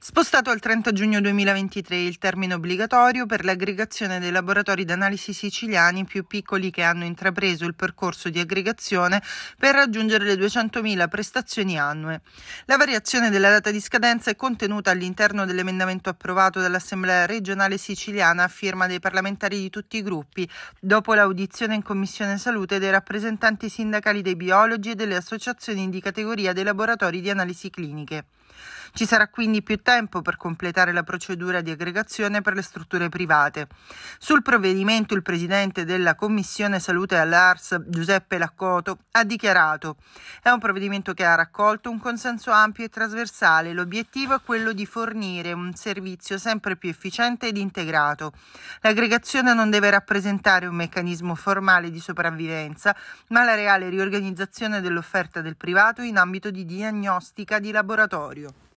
Spostato al 30 giugno 2023 il termine obbligatorio per l'aggregazione dei laboratori d'analisi siciliani più piccoli che hanno intrapreso il percorso di aggregazione per raggiungere le 200.000 prestazioni annue. La variazione della data di scadenza è contenuta all'interno dell'emendamento approvato dall'Assemblea regionale siciliana a firma dei parlamentari di tutti i gruppi, dopo l'audizione in Commissione Salute dei rappresentanti sindacali dei biologi e delle associazioni di categoria dei laboratori di analisi cliniche. Ci sarà quindi più tempo per completare la procedura di aggregazione per le strutture private. Sul provvedimento il presidente della Commissione Salute all'ARS Giuseppe Laccoto ha dichiarato è un provvedimento che ha raccolto un consenso ampio e trasversale. L'obiettivo è quello di fornire un servizio sempre più efficiente ed integrato. L'aggregazione non deve rappresentare un meccanismo formale di sopravvivenza, ma la reale riorganizzazione dell'offerta del privato in ambito di diagnostica di laboratorio.